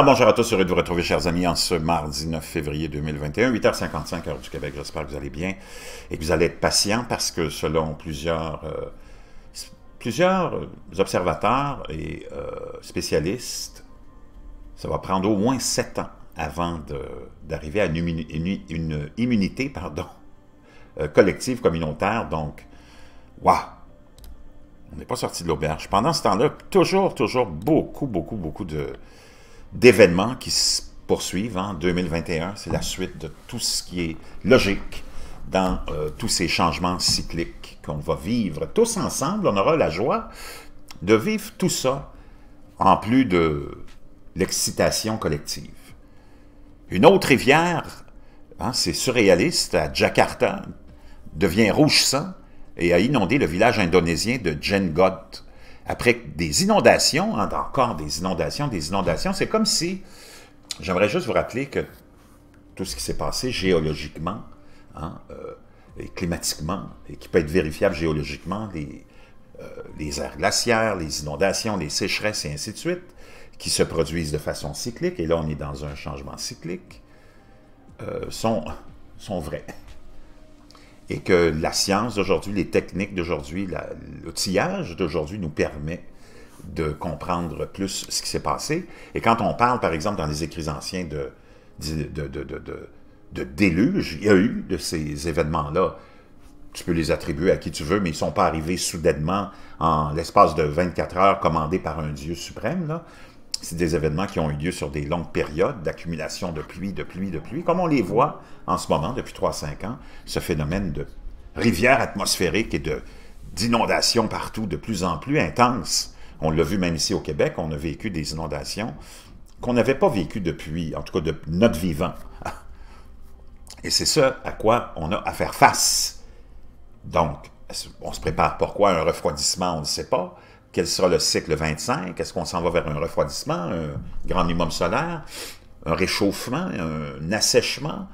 bonjour à tous, heureux de vous retrouver, chers amis, en ce mardi 9 février 2021, 8h55, heure du Québec. J'espère que vous allez bien et que vous allez être patient parce que selon plusieurs, euh, plusieurs euh, observateurs et euh, spécialistes, ça va prendre au moins 7 ans avant d'arriver à une, immunité pardon, collective communautaire. Donc, waouh! On n'est pas sorti de l'auberge. Pendant ce temps-là, toujours, toujours beaucoup, beaucoup, beaucoup de, d'événements qui se poursuivent en 2021. C'est la suite de tout ce qui est logique dans euh, tous ces changements cycliques qu'on va vivre tous ensemble. On aura la joie de vivre tout ça en plus de l'excitation collective. Une autre rivière, hein, c'est surréaliste, à Jakarta, devient rouge sang et a inondé le village indonésien de Jengot après des inondations, encore hein, des inondations, des inondations, c'est comme si, j'aimerais juste vous rappeler que tout ce qui s'est passé géologiquement hein, euh, et climatiquement, et qui peut être vérifiable géologiquement, les, euh, les aires glaciaires, les inondations, les sécheresses et ainsi de suite, qui se produisent de façon cyclique, et là on est dans un changement cyclique, euh, sont vrais et que la science d'aujourd'hui, les techniques d'aujourd'hui, l'outillage d'aujourd'hui nous permet de comprendre plus ce qui s'est passé. Et quand on parle, par exemple, dans les écrits anciens de, déluge, il y a eu de ces événements-là. Tu peux les attribuer à qui tu veux, mais ils ne sont pas arrivés soudainement en l'espace de 24 heures commandés par un Dieu suprême. Là c'est des événements qui ont eu lieu sur des longues périodes d'accumulation de pluie, de pluie, de pluie, comme on les voit en ce moment depuis 3-5 ans, ce phénomène de rivière atmosphérique et de d'inondations partout de plus en plus intenses. On l'a vu même ici au Québec, on a vécu des inondations qu'on n'avait pas vécues depuis, en tout cas de notre vivant. Et c'est ce à quoi on a à faire face. Donc, on se prépare pourquoi un refroidissement, on ne sait pas quel sera le cycle 25? Est-ce qu'on s'en va vers un refroidissement, un grand minimum solaire, un réchauffement, un assèchement,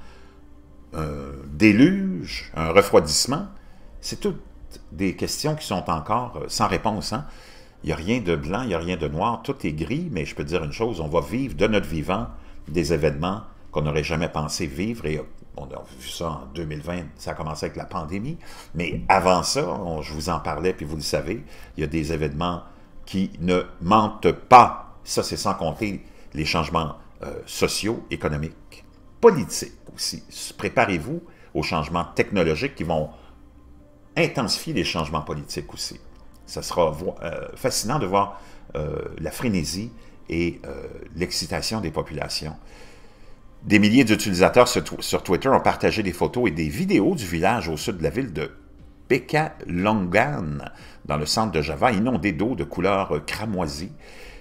un déluge, un refroidissement? C'est toutes des questions qui sont encore euh, sans réponse. Hein. Il n'y a rien de blanc, il n'y a rien de noir, tout est gris, mais je peux dire une chose, on va vivre de notre vivant des événements qu'on n'aurait jamais pensé vivre et on a vu ça en 2020, ça a commencé avec la pandémie, mais avant ça, je vous en parlais, puis vous le savez, il y a des événements qui ne mentent pas. Ça, c'est sans compter les changements euh, sociaux, économiques, politiques aussi. Préparez-vous aux changements technologiques qui vont intensifier les changements politiques aussi. Ça sera euh, fascinant de voir euh, la frénésie et l'excitation des populations des milliers d'utilisateurs sur Twitter ont partagé des photos et des vidéos du village au sud de la ville de Pekalongan, dans le centre de Java, inondé d'eau de couleur cramoisie,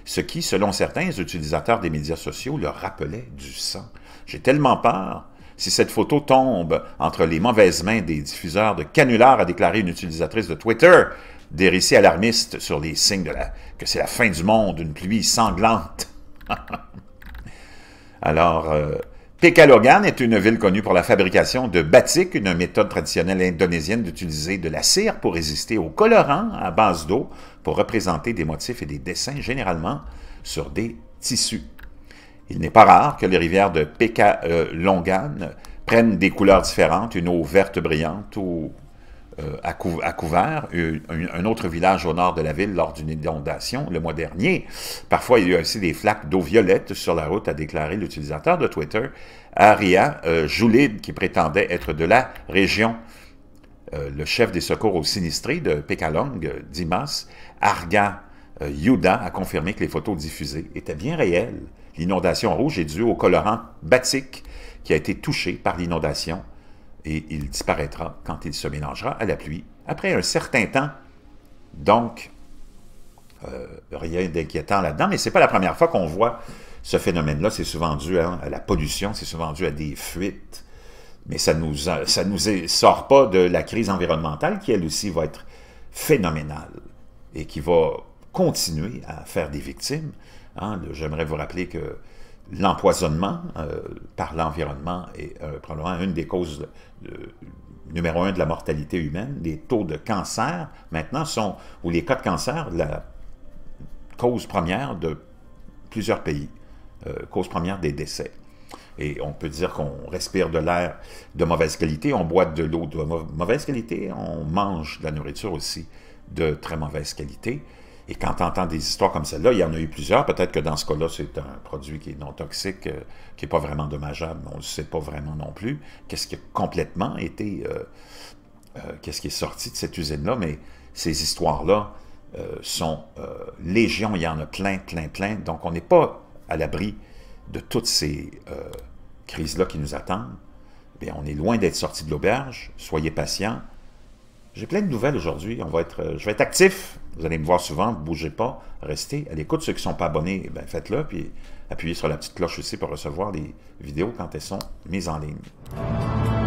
ce qui, selon certains utilisateurs des médias sociaux, leur rappelait du sang. J'ai tellement peur. Si cette photo tombe entre les mauvaises mains des diffuseurs de canulars, a déclaré une utilisatrice de Twitter, des récits alarmistes sur les signes de la, que c'est la fin du monde, une pluie sanglante. Alors, Pekalongan euh, est une ville connue pour la fabrication de batik, une méthode traditionnelle indonésienne d'utiliser de la cire pour résister aux colorants à base d'eau pour représenter des motifs et des dessins généralement sur des tissus. Il n'est pas rare que les rivières de Pekalongan euh, prennent des couleurs différentes, une eau verte brillante ou euh, à, couvert, euh, un, autre village au nord de la ville lors d'une inondation le mois dernier. Parfois, il y a aussi des flaques d'eau violette sur la route, a déclaré l'utilisateur de Twitter, Aria euh, Joulid, qui prétendait être de la région. le chef des secours aux sinistrés de Pekalong, Dimas, Argan Yuda, a confirmé que les photos diffusées étaient bien réelles. L'inondation rouge est due au colorant batik qui a été touché par l'inondation et il disparaîtra quand il se mélangera à la pluie après un certain temps. Donc, euh, rien d'inquiétant là-dedans, mais ce n'est pas la première fois qu'on voit ce phénomène-là. C'est souvent dû à, la pollution, c'est souvent dû à des fuites, mais ça ne nous, euh, ça nous sort pas de la crise environnementale qui, elle aussi, va être phénoménale et qui va continuer à faire des victimes. Hein. J'aimerais vous rappeler que l'empoisonnement euh, par l'environnement est euh, probablement une des causes numéro un de la mortalité humaine. Les taux de cancer, maintenant, sont, ou les cas de cancer, la cause première de plusieurs pays, euh, cause première des décès. Et on peut dire qu'on respire de l'air de mauvaise qualité, on boit de l'eau de mauvaise qualité, on mange de la nourriture aussi de très mauvaise qualité. Et quand tu entends des histoires comme celle-là, il y en a eu plusieurs. Peut-être que dans ce cas-là, c'est un produit qui est non toxique, euh, qui n'est pas vraiment dommageable, mais on ne sait pas vraiment non plus. Qu'est-ce qui a complètement été. Euh, euh, qu'est-ce qui est sorti de cette usine-là? Mais ces histoires-là sont légion. Il y en a plein, plein, plein. Donc, on n'est pas à l'abri de toutes ces crises-là qui nous attendent. Bien, on est loin d'être sorti de l'auberge. Soyez patients. J'ai plein de nouvelles aujourd'hui. On va être, je vais être actif. Vous allez me voir souvent, ne bougez pas, restez à l'écoute. Ceux qui ne sont pas abonnés, ben faites-le, puis appuyez sur la petite cloche aussi pour recevoir les vidéos quand elles sont mises en ligne.